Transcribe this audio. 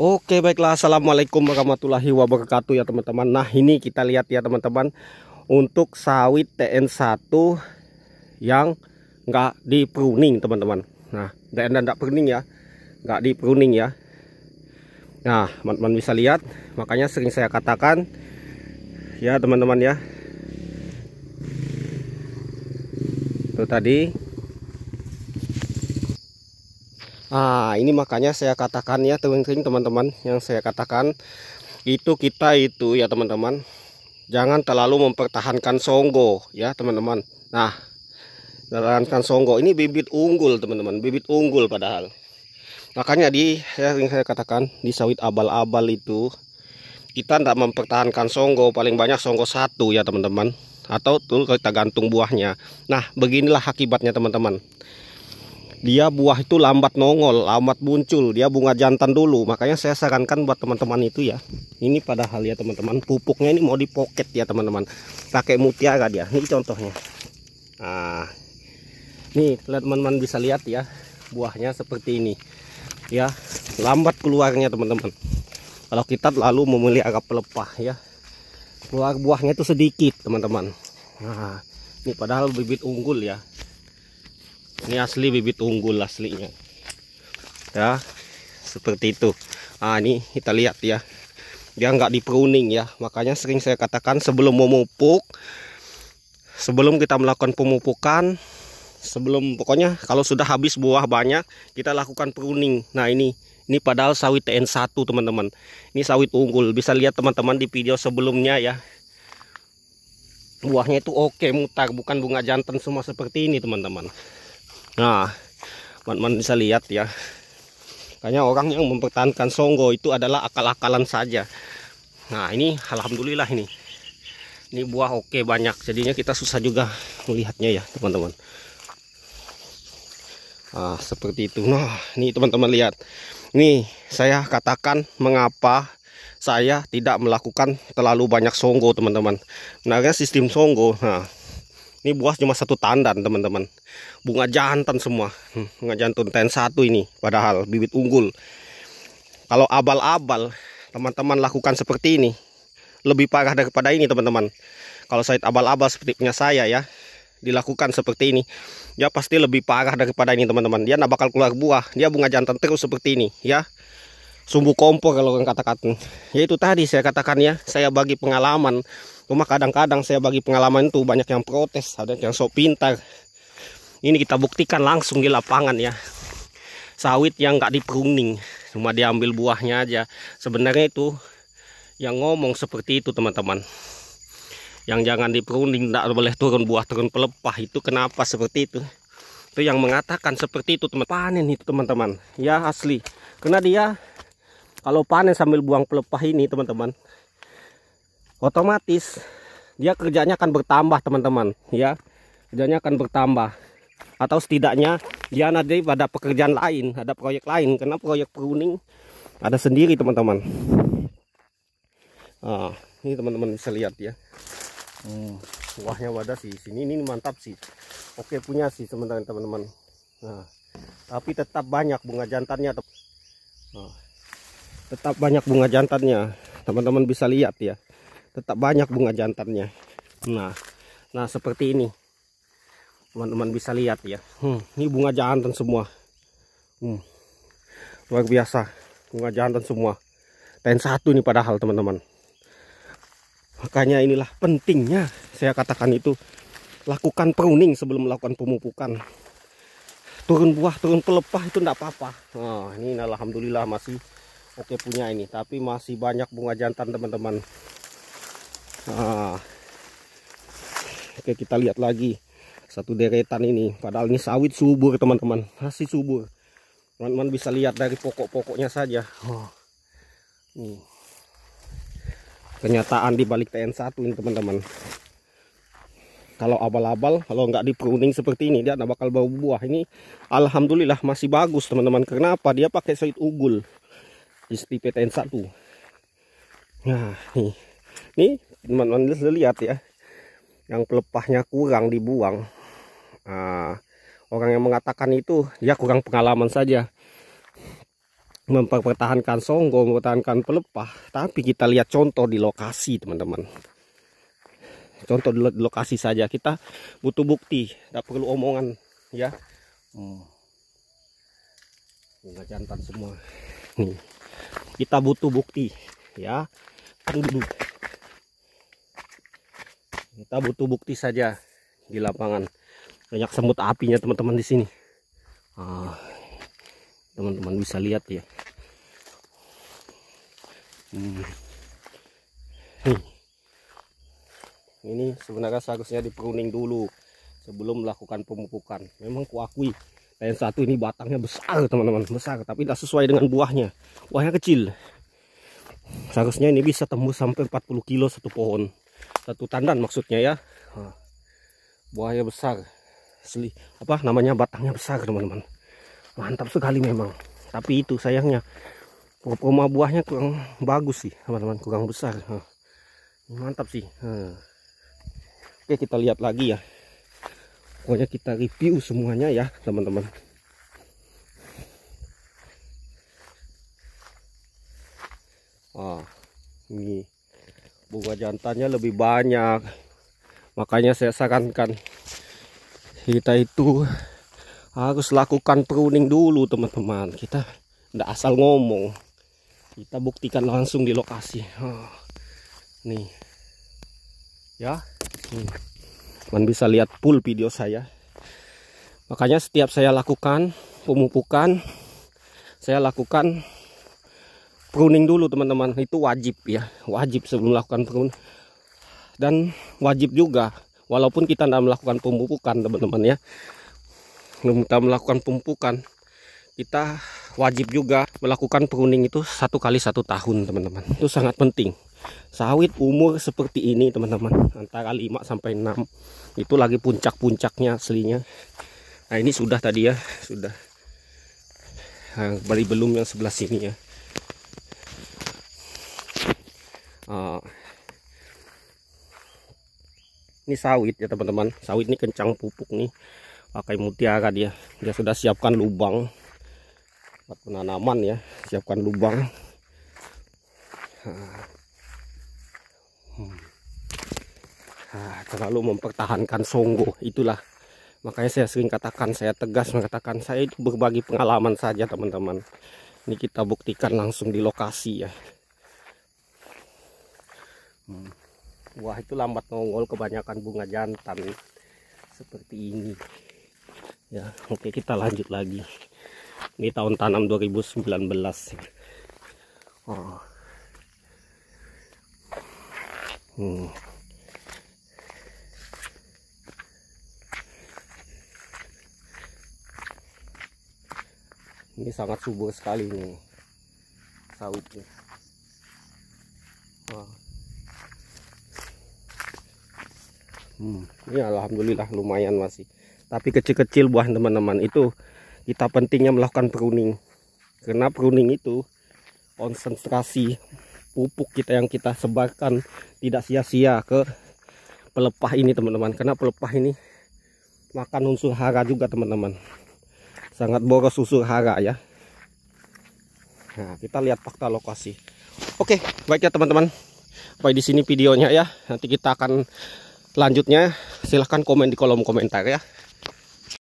Oke baiklah Assalamualaikum warahmatullahi wabarakatuh ya teman-teman Nah ini kita lihat ya teman-teman Untuk sawit TN1 Yang nggak di pruning teman-teman Nah TN nggak pruning ya Nggak di pruning ya Nah teman-teman bisa lihat Makanya sering saya katakan Ya teman-teman ya Itu tadi Nah ini makanya saya katakan ya teman-teman yang saya katakan itu kita itu ya teman-teman jangan terlalu mempertahankan songgo ya teman-teman. Nah mempertahankan songgo ini bibit unggul teman-teman bibit unggul padahal. Makanya di ya, yang saya katakan di sawit abal-abal itu kita tidak mempertahankan songgo paling banyak songgo satu ya teman-teman atau tuh kita gantung buahnya. Nah beginilah akibatnya teman-teman dia buah itu lambat nongol lambat muncul dia bunga jantan dulu makanya saya sarankan buat teman-teman itu ya ini padahal ya teman-teman pupuknya ini mau di pocket ya teman-teman pakai mutiara dia ini contohnya nah nih teman-teman bisa lihat ya buahnya seperti ini ya lambat keluarnya teman-teman kalau kita lalu memilih agak pelepah ya keluar buahnya itu sedikit teman-teman nah ini padahal bibit unggul ya ini asli bibit unggul aslinya ya seperti itu ah ini kita lihat ya dia nggak diperuning ya makanya sering saya katakan sebelum memupuk sebelum kita melakukan pemupukan sebelum pokoknya kalau sudah habis buah banyak kita lakukan pruning nah ini ini padahal sawit TN1 teman-teman ini sawit unggul bisa lihat teman-teman di video sebelumnya ya buahnya itu oke mutar bukan bunga jantan semua seperti ini teman-teman Nah, teman-teman bisa lihat ya. Kayaknya orang yang mempertahankan songgo itu adalah akal-akalan saja. Nah, ini alhamdulillah ini. Ini buah oke banyak, jadinya kita susah juga melihatnya ya, teman-teman. Nah, seperti itu. Nah, ini teman-teman lihat. ini saya katakan mengapa saya tidak melakukan terlalu banyak songgo, teman-teman. Nah, sistem songgo. Nah, ini buah cuma satu tandan teman-teman. Bunga jantan semua. Hmm, bunga jantan ten satu ini padahal bibit unggul. Kalau abal-abal teman-teman lakukan seperti ini. Lebih parah daripada ini teman-teman. Kalau saya abal-abal seperti punya saya ya. Dilakukan seperti ini. Ya pasti lebih parah daripada ini teman-teman. Dia tidak bakal keluar buah. Dia bunga jantan terus seperti ini ya sumbu kompor kalau kata katakan ya itu tadi saya katakan ya saya bagi pengalaman cuma kadang-kadang saya bagi pengalaman itu banyak yang protes ada yang sok pintar ini kita buktikan langsung di lapangan ya sawit yang nggak diperuning cuma diambil buahnya aja sebenarnya itu yang ngomong seperti itu teman-teman yang jangan diperuning tidak boleh turun buah turun pelepah itu kenapa seperti itu itu yang mengatakan seperti itu teman panen itu teman-teman ya asli karena dia kalau panen sambil buang pelepah ini teman-teman otomatis dia kerjanya akan bertambah teman-teman ya kerjanya akan bertambah atau setidaknya dia nanti pada pekerjaan lain ada proyek lain karena proyek pruning ada sendiri teman-teman nah, ini teman-teman bisa lihat ya hmm, buahnya wadah sih sini ini mantap sih oke punya sih teman-teman teman nah tapi tetap banyak bunga jantannya nah tetap banyak bunga jantannya teman-teman bisa lihat ya tetap banyak bunga jantannya nah nah seperti ini teman-teman bisa lihat ya hmm, ini bunga jantan semua hmm, luar biasa bunga jantan semua dan satu nih padahal teman-teman makanya inilah pentingnya saya katakan itu lakukan pruning sebelum melakukan pemupukan turun buah turun pelepah itu tidak apa-apa oh, ini alhamdulillah masih oke punya ini tapi masih banyak bunga jantan teman-teman nah, oke kita lihat lagi satu deretan ini padahal ini sawit subur teman-teman masih subur teman-teman bisa lihat dari pokok-pokoknya saja oh. nih kenyataan di balik TN1 ini teman-teman kalau abal-abal kalau nggak di pruning seperti ini dia nggak bakal bau buah ini alhamdulillah masih bagus teman-teman kenapa dia pakai sawit ugul istri PTN 1 nah nih nih teman-teman lihat ya yang pelepahnya kurang dibuang nah, orang yang mengatakan itu ya kurang pengalaman saja mempertahankan songgo, mempertahankan pelepah. Tapi kita lihat contoh di lokasi, teman-teman. Contoh di lokasi saja kita butuh bukti, tidak perlu omongan, ya. Hmm. Enggak jantan semua. Nih kita butuh bukti ya tunggu kita butuh bukti saja di lapangan banyak semut apinya teman-teman di sini ah, teman-teman ah, bisa lihat ya hmm. hmm. ini sebenarnya seharusnya diperuning dulu sebelum melakukan pemupukan memang kuakui Nah, yang satu ini batangnya besar, teman-teman, besar, tapi tidak sesuai dengan buahnya. Buahnya kecil. Seharusnya ini bisa tembus sampai 40 kilo satu pohon. Satu tandan maksudnya ya. Buahnya besar. Asli apa namanya batangnya besar, teman-teman. Mantap sekali memang. Tapi itu sayangnya rumah buahnya kurang bagus sih, teman-teman, kurang besar. Mantap sih. Oke, kita lihat lagi ya pokoknya kita review semuanya ya teman-teman ah ini bunga jantannya lebih banyak makanya saya sarankan kita itu harus lakukan pruning dulu teman-teman kita tidak asal ngomong kita buktikan langsung di lokasi ah, nih ya nih teman-teman bisa lihat full video saya makanya setiap saya lakukan pemupukan saya lakukan pruning dulu teman-teman itu wajib ya wajib sebelum melakukan pruning dan wajib juga walaupun kita tidak melakukan pemupukan teman-teman ya kita melakukan pemupukan kita wajib juga melakukan pruning itu satu kali satu tahun teman-teman itu sangat penting Sawit umur seperti ini teman-teman Antara 5 sampai 6 Itu lagi puncak-puncaknya aslinya Nah ini sudah tadi ya Sudah nah, belum yang sebelah sini ya uh, Ini sawit ya teman-teman Sawit ini kencang pupuk nih Pakai mutiara dia Dia sudah siapkan lubang Buat penanaman ya Siapkan lubang ah. Ah, terlalu mempertahankan Songgo itulah makanya saya sering katakan saya tegas mengatakan saya itu berbagi pengalaman saja teman-teman ini kita buktikan langsung di lokasi ya hmm. wah itu lambat nongol kebanyakan bunga jantan seperti ini ya oke kita lanjut lagi ini tahun tanam 2019 oh. hmm. ini sangat subur sekali nih sawitnya wow. hmm, ini alhamdulillah lumayan masih tapi kecil-kecil buah teman-teman itu kita pentingnya melakukan pruning karena pruning itu konsentrasi pupuk kita yang kita sebarkan tidak sia-sia ke pelepah ini teman-teman karena pelepah ini makan unsur hara juga teman-teman sangat boros susu hara ya nah kita lihat fakta lokasi oke baik ya teman-teman baik di sini videonya ya nanti kita akan lanjutnya silahkan komen di kolom komentar ya